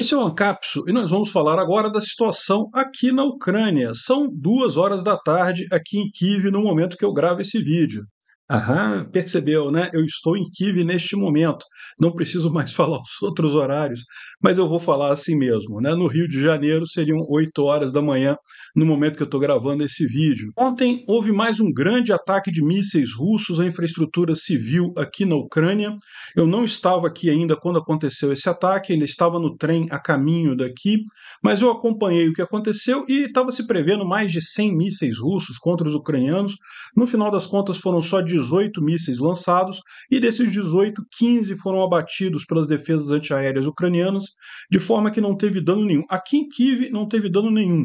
Esse é o Ancapso e nós vamos falar agora da situação aqui na Ucrânia. São duas horas da tarde aqui em Kiev no momento que eu gravo esse vídeo. Aham, percebeu, né? Eu estou em Kiev neste momento. Não preciso mais falar os outros horários, mas eu vou falar assim mesmo, né? No Rio de Janeiro seriam 8 horas da manhã no momento que eu estou gravando esse vídeo. Ontem houve mais um grande ataque de mísseis russos à infraestrutura civil aqui na Ucrânia. Eu não estava aqui ainda quando aconteceu esse ataque, ainda estava no trem a caminho daqui, mas eu acompanhei o que aconteceu e estava se prevendo mais de 100 mísseis russos contra os ucranianos. No final das contas foram só de 18 mísseis lançados e desses 18, 15 foram abatidos pelas defesas antiaéreas ucranianas, de forma que não teve dano nenhum. Aqui em Kiev não teve dano nenhum.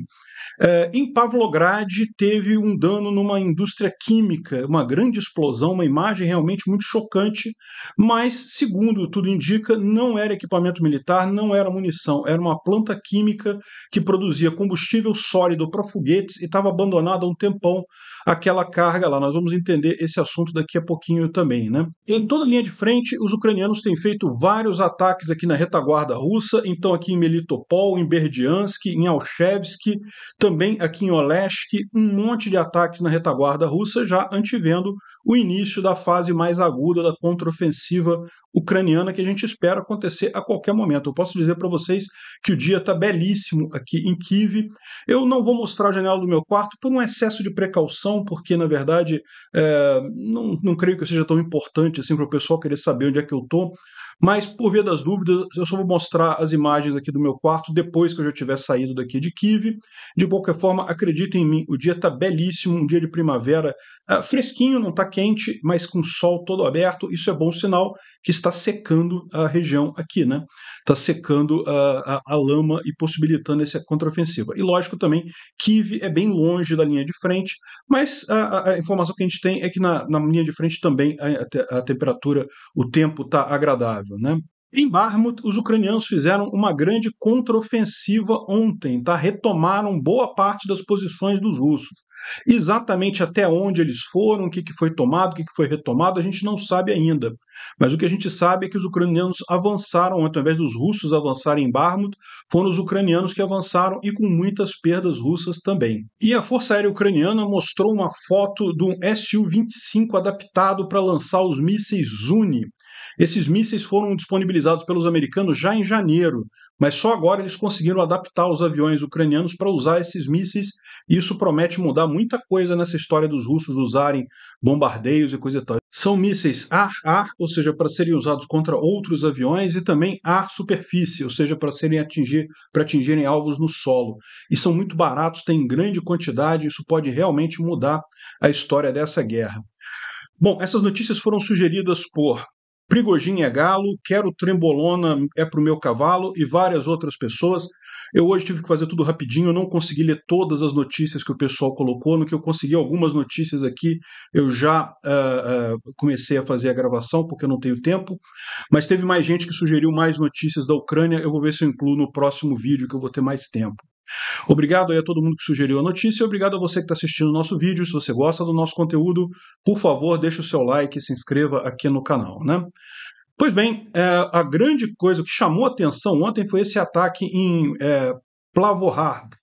É, em Pavlograd teve um dano numa indústria química, uma grande explosão, uma imagem realmente muito chocante, mas, segundo tudo indica, não era equipamento militar, não era munição, era uma planta química que produzia combustível sólido para foguetes e estava abandonada há um tempão aquela carga lá. Nós vamos entender esse assunto daqui a pouquinho também, né? Em toda a linha de frente, os ucranianos têm feito vários ataques aqui na retaguarda russa, então aqui em Melitopol, em Berdiansk, em Alchevsk, também aqui em Olesk, um monte de ataques na retaguarda russa, já antivendo o início da fase mais aguda da contraofensiva ucraniana que a gente espera acontecer a qualquer momento. Eu posso dizer para vocês que o dia está belíssimo aqui em Kiev. Eu não vou mostrar a janela do meu quarto por um excesso de precaução, porque na verdade é, não, não creio que seja tão importante assim para o pessoal querer saber onde é que eu estou. Mas, por via das dúvidas, eu só vou mostrar as imagens aqui do meu quarto depois que eu já tiver saído daqui de Kiev. De qualquer forma, acreditem em mim, o dia está belíssimo, um dia de primavera, ah, fresquinho, não está quente, mas com sol todo aberto. Isso é bom sinal que está secando a região aqui, né? Está secando a, ah, a, a lama e possibilitando essa contraofensiva. E lógico também, Kiev é bem longe da linha de frente, mas a, a informação que a gente tem é que na, na linha de frente também a, a temperatura, o tempo está agradável. Né? Em Barmut, os ucranianos fizeram uma grande contraofensiva ontem, tá? retomaram boa parte das posições dos russos. Exatamente até onde eles foram, o que, que foi tomado, o que, que foi retomado, a gente não sabe ainda. Mas o que a gente sabe é que os ucranianos avançaram, através dos russos avançarem em Barmut, foram os ucranianos que avançaram e com muitas perdas russas também. E a Força Aérea Ucraniana mostrou uma foto de um Su-25 adaptado para lançar os mísseis Zuni. Esses mísseis foram disponibilizados pelos americanos já em janeiro, mas só agora eles conseguiram adaptar os aviões ucranianos para usar esses mísseis, e isso promete mudar muita coisa nessa história dos russos usarem bombardeios e coisa e tal. São mísseis ar-ar, ou seja, para serem usados contra outros aviões, e também ar-superfície, ou seja, para serem atingir, para atingirem alvos no solo. E são muito baratos, têm grande quantidade, isso pode realmente mudar a história dessa guerra. Bom, essas notícias foram sugeridas por Prigogin é galo, quero trembolona é pro meu cavalo e várias outras pessoas. Eu hoje tive que fazer tudo rapidinho, eu não consegui ler todas as notícias que o pessoal colocou, no que eu consegui algumas notícias aqui, eu já uh, uh, comecei a fazer a gravação, porque eu não tenho tempo, mas teve mais gente que sugeriu mais notícias da Ucrânia, eu vou ver se eu incluo no próximo vídeo, que eu vou ter mais tempo. Obrigado aí a todo mundo que sugeriu a notícia e obrigado a você que está assistindo o nosso vídeo. Se você gosta do nosso conteúdo, por favor, deixe o seu like e se inscreva aqui no canal. Né? Pois bem, é, a grande coisa que chamou atenção ontem foi esse ataque em é, Plavorad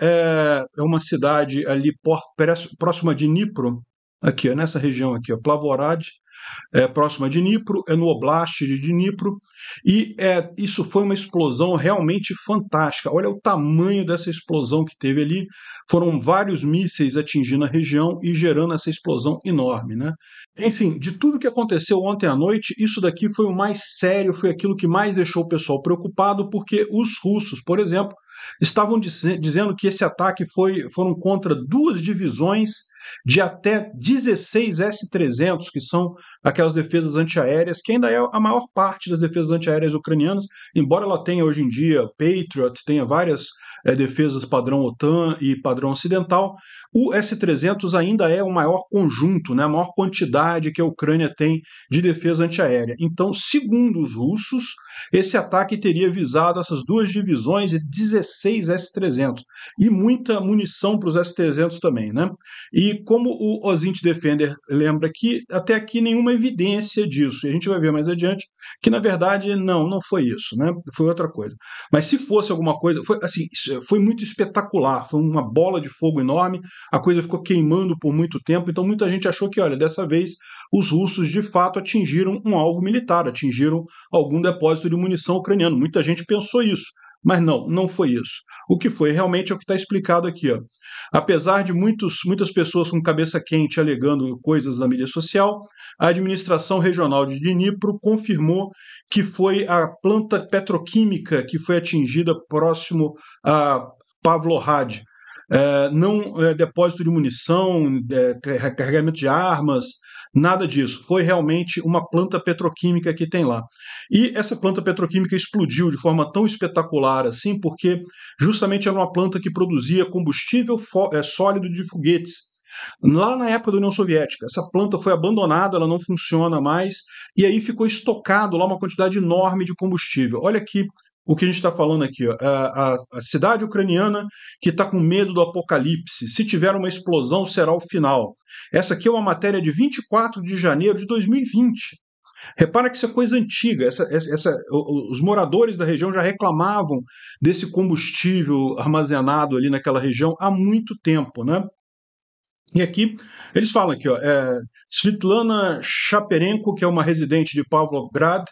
é, é uma cidade ali por, próxima de Dnipro, aqui, nessa região aqui, ó, Plavorad é, próxima de Dnipro, é no Oblast de Dnipro, e é, isso foi uma explosão realmente fantástica. Olha o tamanho dessa explosão que teve ali. Foram vários mísseis atingindo a região e gerando essa explosão enorme. Né? Enfim, de tudo que aconteceu ontem à noite, isso daqui foi o mais sério, foi aquilo que mais deixou o pessoal preocupado, porque os russos, por exemplo, estavam dizendo que esse ataque foi, foram contra duas divisões de até 16 S-300, que são aquelas defesas antiaéreas, que ainda é a maior parte das defesas antiaéreas ucranianas, embora ela tenha hoje em dia Patriot, tenha várias é, defesas padrão OTAN e padrão ocidental, o S-300 ainda é o maior conjunto, né, a maior quantidade que a Ucrânia tem de defesa antiaérea. Então, segundo os russos, esse ataque teria visado essas duas divisões e 16 16 S300 e muita munição para os S300 também, né? E como o Ozint Defender lembra que até aqui nenhuma evidência disso, e a gente vai ver mais adiante que na verdade não, não foi isso, né? Foi outra coisa. Mas se fosse alguma coisa, foi assim, foi muito espetacular, foi uma bola de fogo enorme, a coisa ficou queimando por muito tempo, então muita gente achou que, olha, dessa vez os russos de fato atingiram um alvo militar, atingiram algum depósito de munição ucraniano. Muita gente pensou isso. Mas não, não foi isso. O que foi realmente é o que está explicado aqui. Ó. Apesar de muitos, muitas pessoas com cabeça quente alegando coisas na mídia social, a administração regional de Dnipro confirmou que foi a planta petroquímica que foi atingida próximo a Pavlohrad, É, não é, depósito de munição, é, carregamento de armas, Nada disso. Foi realmente uma planta petroquímica que tem lá. E essa planta petroquímica explodiu de forma tão espetacular assim, porque justamente era uma planta que produzia combustível é, sólido de foguetes. Lá na época da União Soviética, essa planta foi abandonada, ela não funciona mais, e aí ficou estocado lá uma quantidade enorme de combustível. Olha que o que a gente está falando aqui, ó, é a, a, cidade ucraniana que está com medo do apocalipse. Se tiver uma explosão, será o final. Essa aqui é uma matéria de 24 de janeiro de 2020. Repara que isso é coisa antiga. Essa, essa, os moradores da região já reclamavam desse combustível armazenado ali naquela região há muito tempo, né? E aqui eles falam aqui, ó, é, Svitlana Chaperenko, que é uma residente de Pavlograd,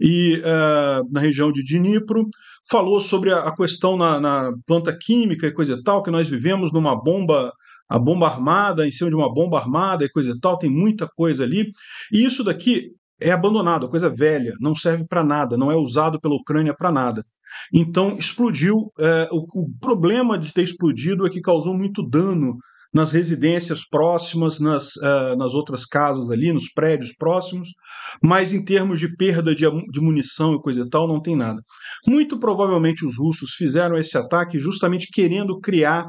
e uh, na região de Dnipro, falou sobre a, a questão na, na, planta química e coisa e tal, que nós vivemos numa bomba, a bomba armada, em cima de uma bomba armada e coisa e tal, tem muita coisa ali. E isso daqui é abandonado, é coisa velha, não serve para nada, não é usado pela Ucrânia para nada. Então explodiu, uh, o, o problema de ter explodido é que causou muito dano nas residências próximas, nas, uh, nas outras casas ali, nos prédios próximos, mas em termos de perda de, de munição e coisa e tal, não tem nada. Muito provavelmente os russos fizeram esse ataque justamente querendo criar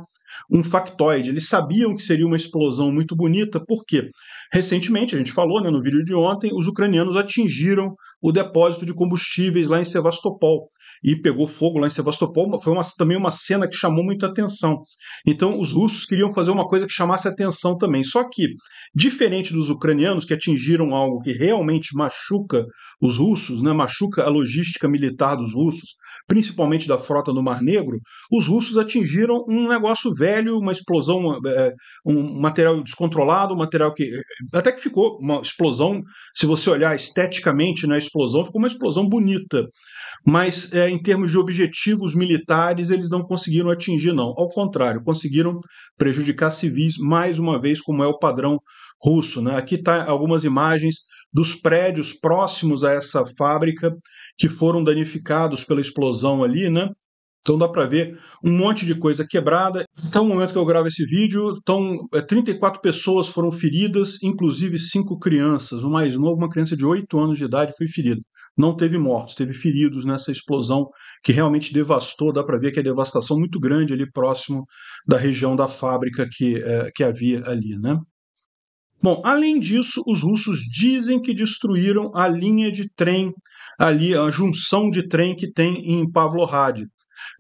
um factoide. Eles sabiam que seria uma explosão muito bonita, porque recentemente, a gente falou né, no vídeo de ontem, os ucranianos atingiram o depósito de combustíveis lá em Sevastopol e pegou fogo lá em Sebastopol, foi uma, também uma cena que chamou muita atenção. Então, os russos queriam fazer uma coisa que chamasse atenção também. Só que, diferente dos ucranianos, que atingiram algo que realmente machuca os russos, né, machuca a logística militar dos russos, principalmente da frota no Mar Negro, os russos atingiram um negócio velho, uma explosão, eh, um material descontrolado, um material que. Eh, até que ficou uma explosão, se você olhar esteticamente na né, explosão, ficou uma explosão bonita. Mas é, em termos de objetivos militares, eles não conseguiram atingir, não. Ao contrário, conseguiram prejudicar civis mais uma vez, como é o padrão russo. Né? Aqui está algumas imagens dos prédios próximos a essa fábrica que foram danificados pela explosão ali, né? Então dá para ver um monte de coisa quebrada. Então, no momento que eu gravo esse vídeo, estão, é, 34 pessoas foram feridas, inclusive cinco crianças. O mais novo, uma criança de 8 anos de idade, foi ferida. Não teve mortos, teve feridos nessa explosão que realmente devastou. Dá para ver que é devastação muito grande ali próximo da região da fábrica que, é, que havia ali. Né? Bom, além disso, os russos dizem que destruíram a linha de trem, ali a junção de trem que tem em Pavlohrad.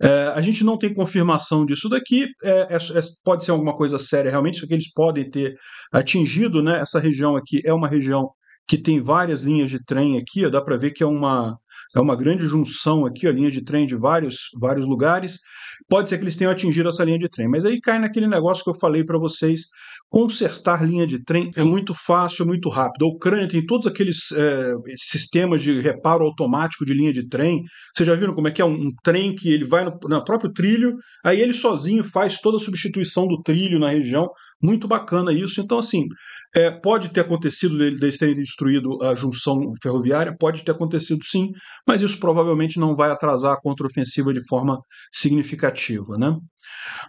É, a gente não tem confirmação disso daqui, é, é, é, pode ser alguma coisa séria realmente, só que eles podem ter atingido, né? Essa região aqui é uma região que tem várias linhas de trem aqui, ó, dá para ver que é uma é uma grande junção aqui, a linha de trem de vários, vários lugares. Pode ser que eles tenham atingido essa linha de trem, mas aí cai naquele negócio que eu falei para vocês: consertar linha de trem é muito fácil, muito rápido. A Ucrânia tem todos aqueles é, sistemas de reparo automático de linha de trem. Vocês já viram como é que é um, um trem que ele vai no, no próprio trilho, aí ele sozinho faz toda a substituição do trilho na região muito bacana isso. Então, assim, é, pode ter acontecido deles terem destruído a junção ferroviária, pode ter acontecido sim, mas isso provavelmente não vai atrasar a contraofensiva de forma significativa. Né?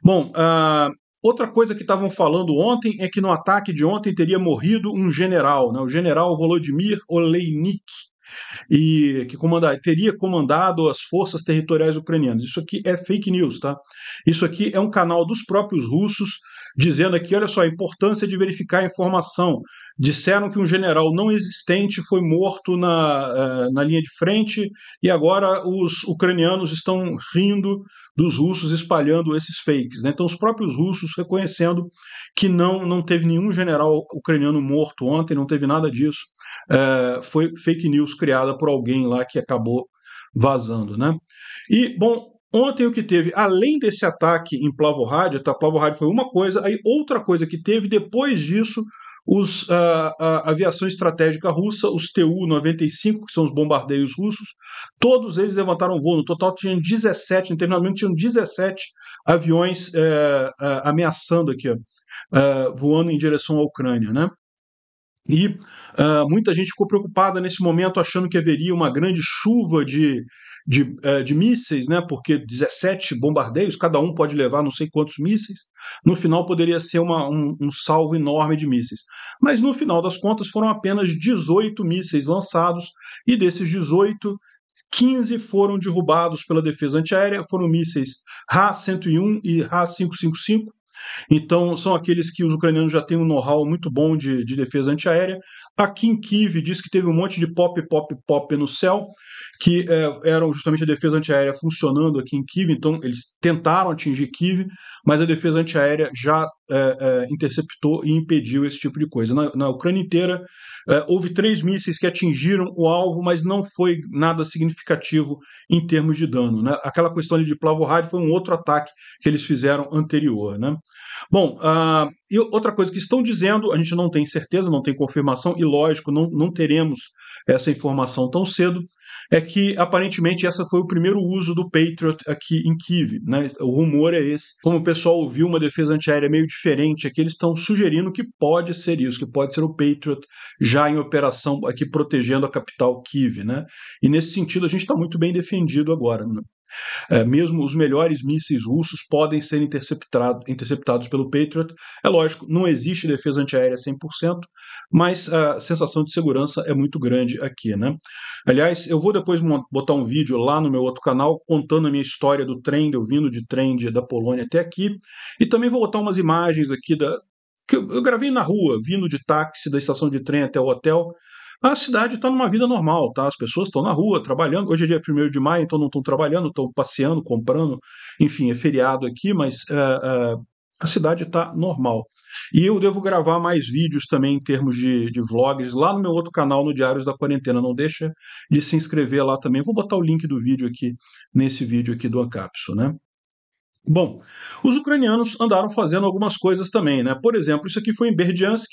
Bom, uh, outra coisa que estavam falando ontem é que no ataque de ontem teria morrido um general, né? o general Volodymyr Oleinik e que teria comandado as forças territoriais ucranianas. Isso aqui é fake news, tá? Isso aqui é um canal dos próprios russos dizendo aqui, olha só, a importância de verificar a informação. Disseram que um general não existente foi morto na, eh, na linha de frente e agora os ucranianos estão rindo dos russos espalhando esses fakes. Né? Então, os próprios russos reconhecendo que não, não teve nenhum general ucraniano morto ontem, não teve nada disso. É, foi fake news criada por alguém lá que acabou vazando. Né? E, bom, Ontem o que teve, além desse ataque em Plavohrad, tá, Plavohrad foi uma coisa, aí outra coisa que teve depois disso os, ah, a, a, aviação estratégica russa, os Tu-95, que são os bombardeios russos, todos eles levantaram voo. No total tinham 17, internamente tinham 17 aviões é, ameaçando aqui, ó, ah, voando em direção à Ucrânia. Né? E uh, muita gente ficou preocupada nesse momento, achando que haveria uma grande chuva de de, eh, de mísseis, né? Porque 17 bombardeios, cada um pode levar não sei quantos mísseis. No final poderia ser uma, um, um salvo enorme de mísseis. Mas no final das contas foram apenas 18 mísseis lançados, e desses 18, 15 foram derrubados pela defesa antiaérea, foram mísseis RA-101 e RA-555, então, são aqueles que os ucranianos já têm um know-how muito bom de, de defesa antiaérea. A Kim Kive disse que teve um monte de pop, pop, pop no céu, que é, eram justamente a defesa antiaérea funcionando aqui em Kiev, então eles tentaram atingir Kiev, mas a defesa antiaérea já é, é, interceptou e impediu esse tipo de coisa. Na, na Ucrânia inteira, é, houve três mísseis que atingiram o alvo, mas não foi nada significativo em termos de dano. Né? Aquela questão de Plavohrad foi um outro ataque que eles fizeram anterior. Né? Bom, a, ah, e outra coisa que estão dizendo, a gente não tem certeza, não tem confirmação, e lógico, não, não teremos essa informação tão cedo, é que aparentemente essa foi o primeiro uso do Patriot aqui em Kiev. Né? O rumor é esse. Como o pessoal ouviu uma defesa antiaérea meio diferente, aqui que eles estão sugerindo que pode ser isso, que pode ser o Patriot já em operação aqui protegendo a capital Kiev. Né? E nesse sentido a gente está muito bem defendido agora. Né? É, mesmo os melhores mísseis russos podem ser interceptado, interceptados pelo Patriot. É lógico, não existe defesa antiaérea 100%, mas a sensação de segurança é muito grande aqui. Né? Aliás, eu vou depois botar um vídeo lá no meu outro canal contando a minha história do trem, eu vindo de trem da Polônia até aqui, e também vou botar umas imagens aqui da, que eu gravei na rua, vindo de táxi da estação de trem até o hotel. A cidade está numa vida normal, tá? As pessoas estão na rua, trabalhando. Hoje é dia 1 de maio, então não estão trabalhando, estão passeando, comprando. Enfim, é feriado aqui, mas uh, uh, a cidade está normal. E eu devo gravar mais vídeos também em termos de, de, vlogs lá no meu outro canal, no Diários da Quarentena. Não deixa de se inscrever lá também. Vou botar o link do vídeo aqui, nesse vídeo aqui do Ancapso, né? Bom, os ucranianos andaram fazendo algumas coisas também, né? Por exemplo, isso aqui foi em Berdyansk,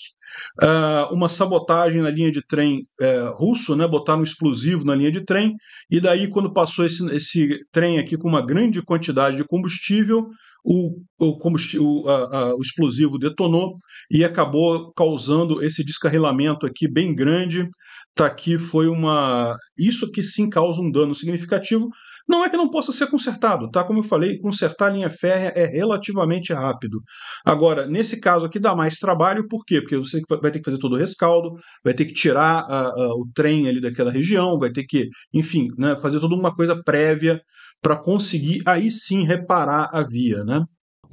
ah, uma sabotagem na linha de trem eh, russo, né? Botaram um explosivo na linha de trem, e daí, quando passou esse, esse trem aqui com uma grande quantidade de combustível, o, o, combustível, a, a, o explosivo detonou e acabou causando esse descarrilamento aqui bem grande. Tá aqui foi uma. Isso que sim causa um dano significativo, não é que não possa ser consertado, tá? Como eu falei, consertar a linha férrea é relativamente rápido. Agora, nesse caso aqui dá mais trabalho, por quê? Porque você vai ter que fazer todo o rescaldo, vai ter que tirar a, ah, a, ah, o trem ali daquela região, vai ter que, enfim, né, fazer toda uma coisa prévia para conseguir aí sim reparar a via, né?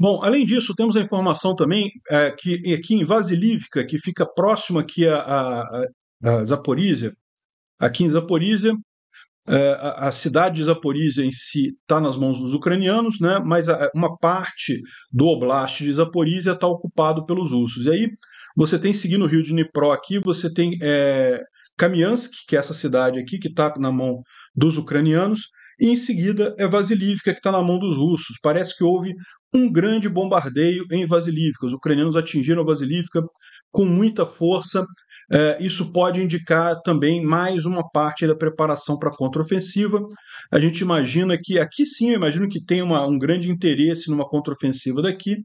Bom, além disso, temos a informação também é, que aqui em Vasilívka, que fica próximo aqui a, a, a Zaporizhia, aqui em Zaporizhia, é, a, a, cidade de Zaporizhia em si está nas mãos dos ucranianos, né, mas a, é, uma parte do oblast de Zaporizhia está ocupado pelos russos. E aí você tem, seguindo o rio de Dnipro aqui, você tem é, Kamiansk, que é essa cidade aqui que está na mão dos ucranianos, e em seguida é Vasilivka, que está na mão dos russos. Parece que houve um grande bombardeio em Vasilivka. Os ucranianos atingiram Vasilivka com muita força, é, isso pode indicar também mais uma parte da preparação para a contraofensiva. A gente imagina que, aqui sim, eu imagino que tem uma, um grande interesse numa contraofensiva daqui.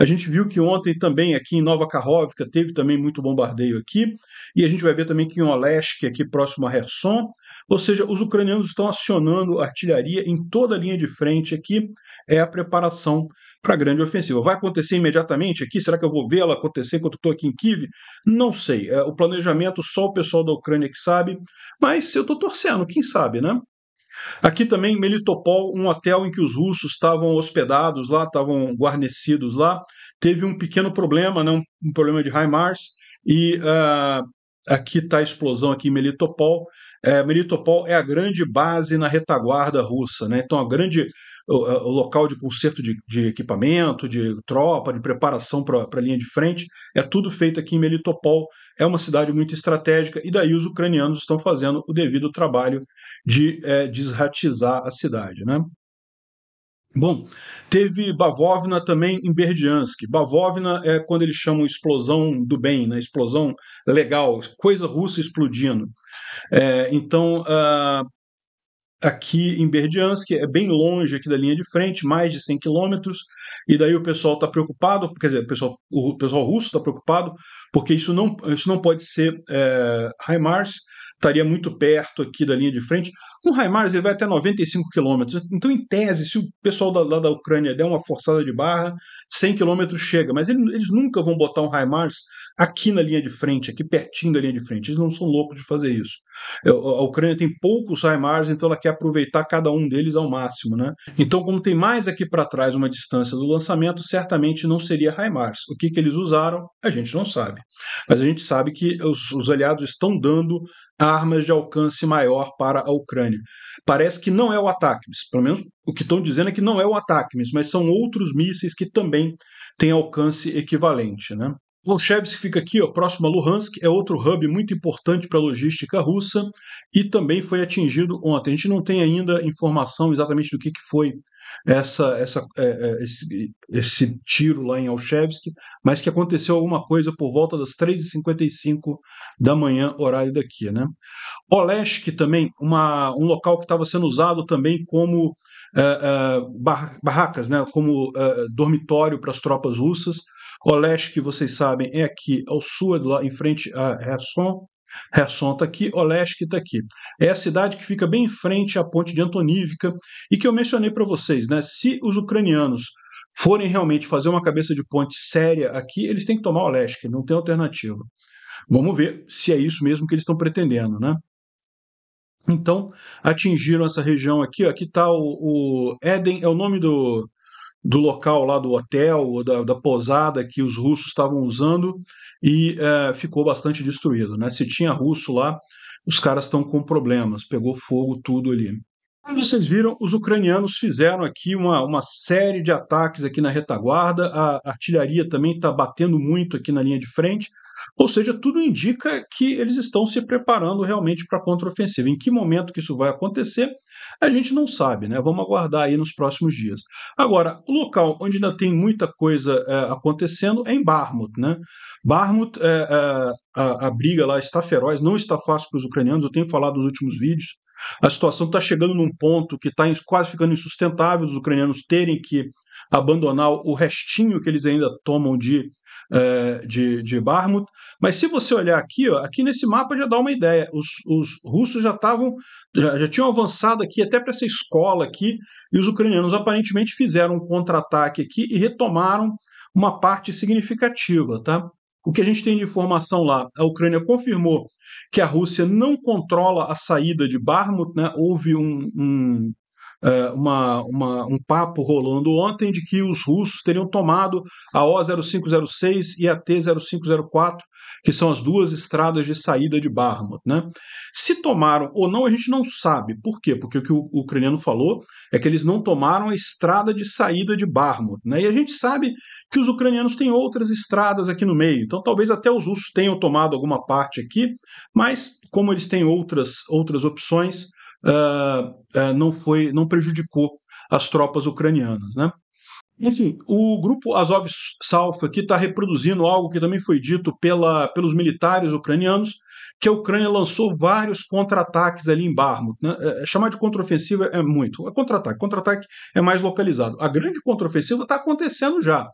A gente viu que ontem também, aqui em Nova Karhovka, teve também muito bombardeio aqui, e a gente vai ver também que em Olesk, aqui próximo a Herson, ou seja, os ucranianos estão acionando artilharia em toda a linha de frente aqui, é a preparação para a grande ofensiva. Vai acontecer imediatamente aqui? Será que eu vou vê-la acontecer enquanto estou aqui em Kiev? Não sei. É, o planejamento só o pessoal da Ucrânia que sabe, mas eu estou torcendo, quem sabe, né? Aqui também Melitopol, um hotel em que os russos estavam hospedados lá, estavam guarnecidos lá, teve um pequeno problema, né, um, problema de HIMARS, e uh, aqui está a explosão aqui em Melitopol, é, Melitopol é a grande base na retaguarda russa, né? Então, a grande o, o local de conserto de, de, equipamento, de tropa, de preparação para a linha de frente, é tudo feito aqui em Melitopol. É uma cidade muito estratégica e daí os ucranianos estão fazendo o devido trabalho de é, desratizar a cidade, né? Bom, teve Bavovna também em Berdiansk. Bavovna é quando eles chamam explosão do bem, né? explosão legal, coisa russa explodindo. É, então, uh, aqui em Berdiansk, é bem longe aqui da linha de frente, mais de 100 quilômetros, e daí o pessoal está preocupado, quer dizer, o pessoal, o pessoal russo está preocupado, porque isso não, isso não pode ser é, eh, HIMARS, estaria muito perto aqui da linha de frente, um Raimars ele vai até 95 km. Então, em tese, se o pessoal da, lá da Ucrânia der uma forçada de barra, 100 km chega. Mas ele, eles nunca vão botar um Raimars aqui na linha de frente, aqui pertinho da linha de frente. Eles não são loucos de fazer isso. É, a Ucrânia tem poucos Raimars, então ela quer aproveitar cada um deles ao máximo. Né? Então, como tem mais aqui para trás uma distância do lançamento, certamente não seria Raimars. O que, que eles usaram, a gente não sabe. Mas a gente sabe que os, os aliados estão dando armas de alcance maior para a Ucrânia. Ucrânia. Parece que não é o ATACMS, pelo menos o que estão dizendo é que não é o ATACMS, mas são outros mísseis que também têm alcance equivalente. Né? Lushevsk fica aqui, ó, próximo a Luhansk, é outro hub muito importante para a logística russa e também foi atingido ontem. A gente não tem ainda informação exatamente do que, que foi essa, essa, é, é, esse, esse, tiro lá em Alchevski, mas que aconteceu alguma coisa por volta das 3h55 da manhã, horário daqui. Né? Olesk também, uma, um local que estava sendo usado também como é, é barracas, né? como é, dormitório para as tropas russas. Olesk, vocês sabem, é aqui ao sul, lá em frente a Kherson, Resson está aqui, Olesk está aqui. É a cidade que fica bem em frente à ponte de Antonívica e que eu mencionei para vocês, né? Se os ucranianos forem realmente fazer uma cabeça de ponte séria aqui, eles têm que tomar Olesk, não tem alternativa. Vamos ver se é isso mesmo que eles estão pretendendo, né? Então, atingiram essa região aqui, ó, aqui está o, o Eden, é o nome do, do local lá do hotel ou da, da pousada que os russos estavam usando e é, ficou bastante destruído. Né? Se tinha russo lá, os caras estão com problemas, pegou fogo tudo ali. Como vocês viram, os ucranianos fizeram aqui uma, uma série de ataques aqui na retaguarda, a artilharia também está batendo muito aqui na linha de frente, ou seja, tudo indica que eles estão se preparando realmente para a contraofensiva. Em que momento que isso vai acontecer, a gente não sabe, né? Vamos aguardar aí nos próximos dias. Agora, o local onde ainda tem muita coisa é, acontecendo é em Barmut, né? Barmut, é, é, a, a briga lá está feroz, não está fácil para os ucranianos, eu tenho falado nos últimos vídeos. A situação está chegando num ponto que está quase ficando insustentável, os ucranianos terem que abandonar o restinho que eles ainda tomam de, é, de, de Barmut. Mas se você olhar aqui, ó, aqui nesse mapa já dá uma ideia. Os, os russos já estavam, já, já, tinham avançado aqui até para essa escola aqui, e os ucranianos aparentemente fizeram um contra-ataque aqui e retomaram uma parte significativa, tá? O que a gente tem de informação lá? A Ucrânia confirmou que a Rússia não controla a saída de Barmut, né? houve um, um uh, uma, uma, um papo rolando ontem de que os russos teriam tomado a O0506 e a T0504, que são as duas estradas de saída de Barmut. Né? Se tomaram ou não, a gente não sabe. Por quê? Porque o que o, o ucraniano falou é que eles não tomaram a estrada de saída de Barmut. Né? E a gente sabe que os ucranianos têm outras estradas aqui no meio. Então talvez até os russos tenham tomado alguma parte aqui, mas como eles têm outras, outras opções, uh, uh, não foi, não prejudicou as tropas ucranianas, né? Enfim, o grupo Azov Salfa aqui está reproduzindo algo que também foi dito pela, pelos militares ucranianos, que a Ucrânia lançou vários contra-ataques ali em Barmut. Né? É, chamar de contra ofensiva é muito. É contra-ataque. Contra-ataque é mais localizado. A grande contra ofensiva está acontecendo já.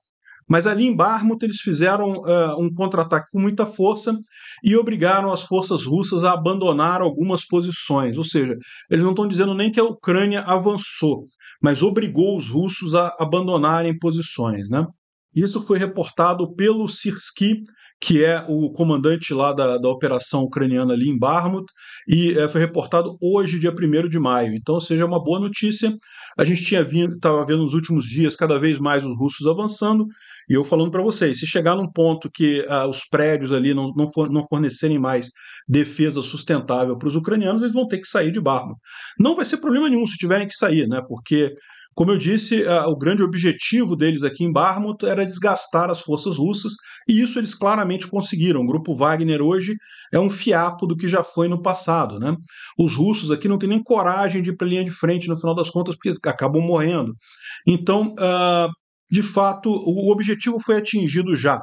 Mas ali em Barmut eles fizeram uh, um contra-ataque com muita força e obrigaram as forças russas a abandonar algumas posições. Ou seja, eles não estão dizendo nem que a Ucrânia avançou, mas obrigou os russos a abandonarem posições. Né? Isso foi reportado pelo Sirski, que é o comandante lá da, da operação ucraniana ali em Barmut, e é, foi reportado hoje, dia 1 de maio. Então, seja uma boa notícia. A gente tinha estava vendo nos últimos dias cada vez mais os russos avançando, e eu falando para vocês, se chegar num ponto que ah, os prédios ali não, não, for, não fornecerem mais defesa sustentável para os ucranianos, eles vão ter que sair de Barmut. Não vai ser problema nenhum se tiverem que sair, né? Porque como eu disse, o grande objetivo deles aqui em Barmut era desgastar as forças russas, e isso eles claramente conseguiram. O grupo Wagner hoje é um fiapo do que já foi no passado. Né? Os russos aqui não têm nem coragem de ir para a linha de frente, no final das contas, porque acabam morrendo. Então, ah, de fato, o objetivo foi atingido já.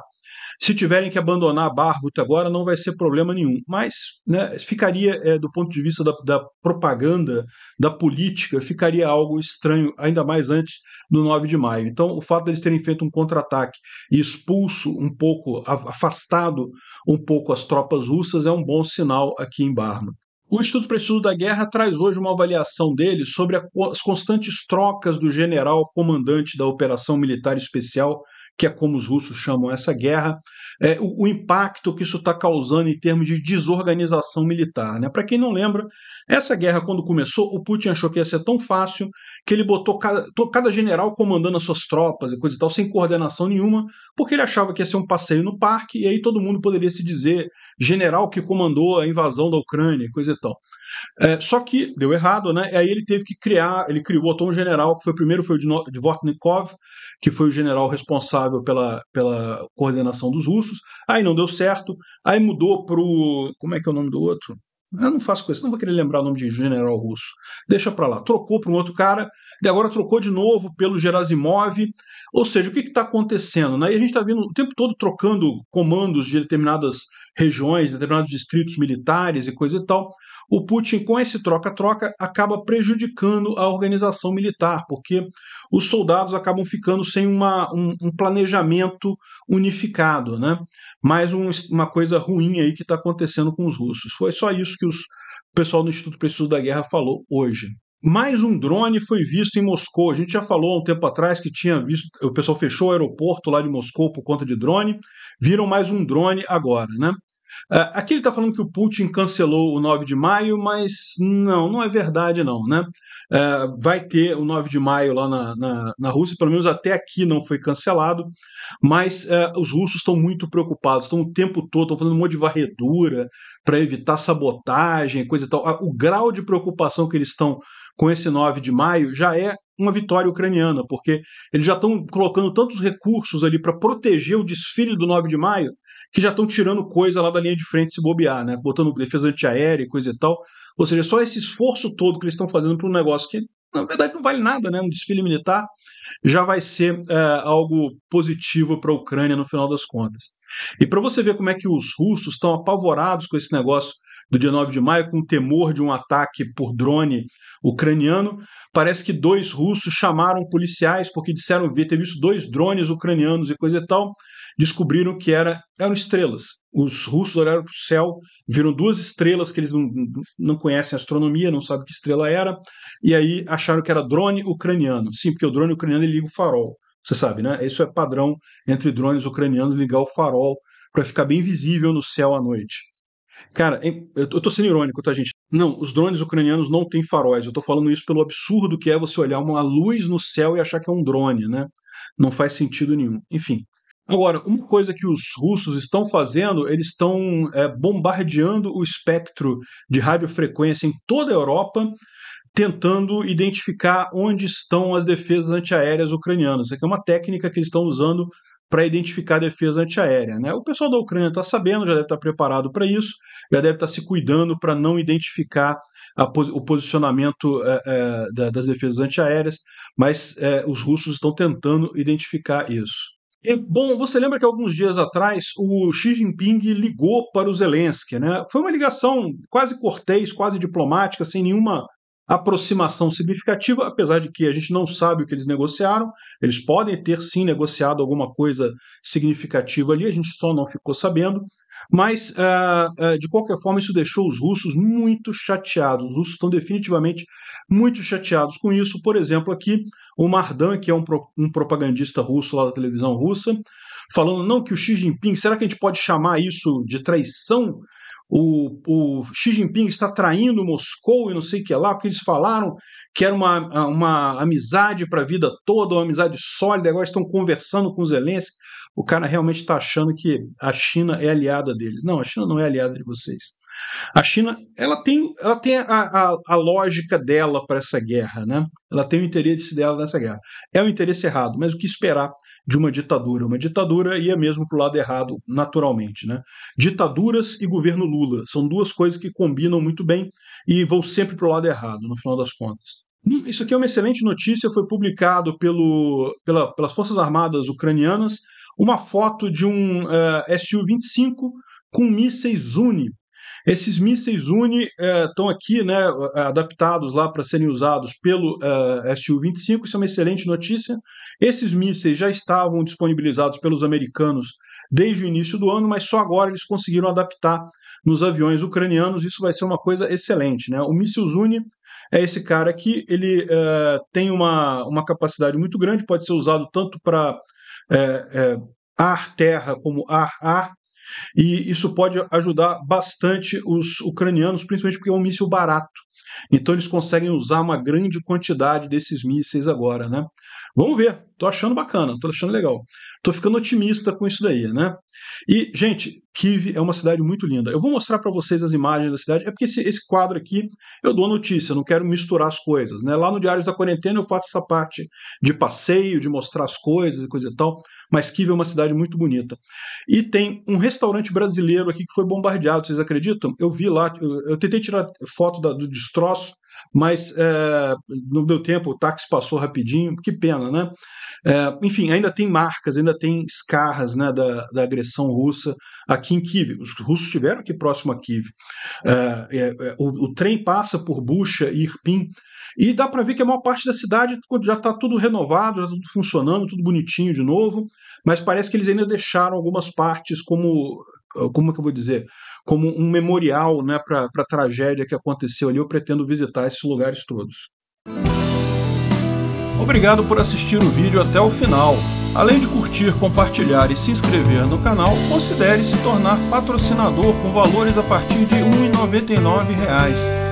Se tiverem que abandonar a Barbut agora, não vai ser problema nenhum. Mas né, ficaria, é, do ponto de vista da, da, propaganda, da política, ficaria algo estranho, ainda mais antes do 9 de maio. Então, o fato deles terem feito um contra-ataque e expulso um pouco, afastado um pouco as tropas russas, é um bom sinal aqui em Barma. O Instituto para Estudo da Guerra traz hoje uma avaliação dele sobre as constantes trocas do general comandante da Operação Militar Especial que é como os russos chamam essa guerra, é, o, o, impacto que isso está causando em termos de desorganização militar. Né? Para quem não lembra, essa guerra, quando começou, o Putin achou que ia ser tão fácil que ele botou cada, cada general comandando as suas tropas e coisa e tal, sem coordenação nenhuma, porque ele achava que ia ser um passeio no parque e aí todo mundo poderia se dizer general que comandou a invasão da Ucrânia e coisa e tal. É, só que deu errado, né? E aí ele teve que criar, ele criou, o um general, que foi o primeiro foi o Dvortnikov, que foi o general responsável pela, pela coordenação dos russos. Aí não deu certo, aí mudou pro. Como é que é o nome do outro? Eu não faço coisa, não vou querer lembrar o nome de general russo. Deixa para lá. Trocou para um outro cara, e agora trocou de novo pelo Gerasimov. Ou seja, o que está acontecendo? Né? E a gente está vendo o tempo todo trocando comandos de determinadas regiões, determinados distritos militares e coisa e tal o Putin, com esse troca-troca, acaba prejudicando a organização militar, porque os soldados acabam ficando sem uma, um, um planejamento unificado. Né? Mais um, uma coisa ruim aí que está acontecendo com os russos. Foi só isso que os, o pessoal do Instituto Preciso da Guerra falou hoje. Mais um drone foi visto em Moscou. A gente já falou há um tempo atrás que tinha visto. O pessoal fechou o aeroporto lá de Moscou por conta de drone. Viram mais um drone agora, né? É, aqui ele está falando que o Putin cancelou o 9 de maio, mas não, não é verdade não, né? É, vai ter o 9 de maio lá na, na, na Rússia, pelo menos até aqui não foi cancelado, mas é, os russos estão muito preocupados, estão o tempo todo, estão fazendo um monte de varredura para evitar sabotagem, coisa e tal. O grau de preocupação que eles estão com esse 9 de maio já é uma vitória ucraniana, porque eles já estão colocando tantos recursos ali para proteger o desfile do 9 de maio que já estão tirando coisa lá da linha de frente se bobear, né? Botando defesa antiaérea e coisa e tal. Ou seja, só esse esforço todo que eles estão fazendo para um negócio que, na verdade, não vale nada, né? Um desfile militar já vai ser é, algo positivo para a Ucrânia no final das contas. E para você ver como é que os russos estão apavorados com esse negócio do dia 9 de maio, com o temor de um ataque por drone ucraniano, parece que dois russos chamaram policiais porque disseram ver ter visto dois drones ucranianos e coisa e tal descobriram que era, eram estrelas. Os russos olharam para o céu, viram duas estrelas que eles não, não conhecem astronomia, não sabem que estrela era, e aí acharam que era drone ucraniano. Sim, porque o drone ucraniano liga o farol. Você sabe, né? Isso é padrão entre drones ucranianos ligar o farol para ficar bem visível no céu à noite. Cara, eu tô sendo irônico, tá, gente? Não, os drones ucranianos não têm faróis. Eu tô falando isso pelo absurdo que é você olhar uma luz no céu e achar que é um drone, né? Não faz sentido nenhum. Enfim, Agora, uma coisa que os russos estão fazendo, eles estão é, bombardeando o espectro de radiofrequência em toda a Europa, tentando identificar onde estão as defesas antiaéreas ucranianas. Isso aqui é uma técnica que eles estão usando para identificar a defesa antiaérea. Né? O pessoal da Ucrânia está sabendo, já deve estar tá preparado para isso, já deve estar tá se cuidando para não identificar pos o posicionamento é, é, das defesas antiaéreas, mas é, os russos estão tentando identificar isso. Bom, você lembra que alguns dias atrás o Xi Jinping ligou para o Zelensky, né? Foi uma ligação quase cortês, quase diplomática, sem nenhuma aproximação significativa, apesar de que a gente não sabe o que eles negociaram. Eles podem ter sim negociado alguma coisa significativa ali, a gente só não ficou sabendo. Mas, uh, uh, de qualquer forma, isso deixou os russos muito chateados. Os russos estão definitivamente muito chateados com isso. Por exemplo, aqui, o Mardan, que é um, pro, um propagandista russo lá da televisão russa, falando: não, que o Xi Jinping, será que a gente pode chamar isso de traição? o, o Xi Jinping está traindo Moscou e não sei o que lá, porque eles falaram que era uma, uma amizade para a vida toda, uma amizade sólida, agora estão conversando com Zelensky. O cara realmente está achando que a China é aliada deles. Não, a China não é aliada de vocês. A China ela tem, ela tem a, a, a lógica dela para essa guerra, né? Ela tem o interesse dela nessa guerra. É o interesse errado, mas o que esperar de uma ditadura. Uma ditadura ia mesmo para o lado errado, naturalmente. Né? Ditaduras e governo Lula são duas coisas que combinam muito bem e vão sempre para o lado errado, no final das contas. Hum, isso aqui é uma excelente notícia, foi publicado pelo, pela, pelas Forças Armadas Ucranianas uma foto de um uh, eh, Su-25 com mísseis Zuni esses mísseis Uni estão é, aqui, né, adaptados lá para serem usados pelo é, Su-25, isso é uma excelente notícia. Esses mísseis já estavam disponibilizados pelos americanos desde o início do ano, mas só agora eles conseguiram adaptar nos aviões ucranianos, isso vai ser uma coisa excelente. Né? O míssil Uni é esse cara aqui, ele é, tem uma, uma capacidade muito grande, pode ser usado tanto para é, ar-terra como ar-ar, e isso pode ajudar bastante os ucranianos, principalmente porque é um míssil barato. Então eles conseguem usar uma grande quantidade desses mísseis agora, né? Vamos ver. Tô achando bacana, tô achando legal. Tô ficando otimista com isso daí, né? E, gente, Kiev é uma cidade muito linda. Eu vou mostrar para vocês as imagens da cidade. É porque esse, esse quadro aqui eu dou notícia, não quero misturar as coisas, né? Lá no Diário da Quarentena eu faço essa parte de passeio, de mostrar as coisas e coisa e tal. Mas Kiev é uma cidade muito bonita. E tem um restaurante brasileiro aqui que foi bombardeado, vocês acreditam? Eu vi lá, eu, eu tentei tirar foto da, do destroço, mas é, no meu tempo o táxi passou rapidinho, que pena, né? É, enfim, ainda tem marcas, ainda tem escarras né, da, da agressão russa aqui em Kiev. Os russos estiveram aqui próximo a Kiev. É, é, é, o, o, trem passa por Bucha e Irpin e dá para ver que a maior parte da cidade já está tudo renovado, já está tudo funcionando, tudo bonitinho de novo, mas parece que eles ainda deixaram algumas partes como, ah, como é que eu vou dizer, como um memorial né, para a tragédia que aconteceu ali. Eu pretendo visitar esses lugares todos. Obrigado por assistir o vídeo até o final. Além de curtir, compartilhar e se inscrever no canal, considere se tornar patrocinador com valores a partir de R$ 1,99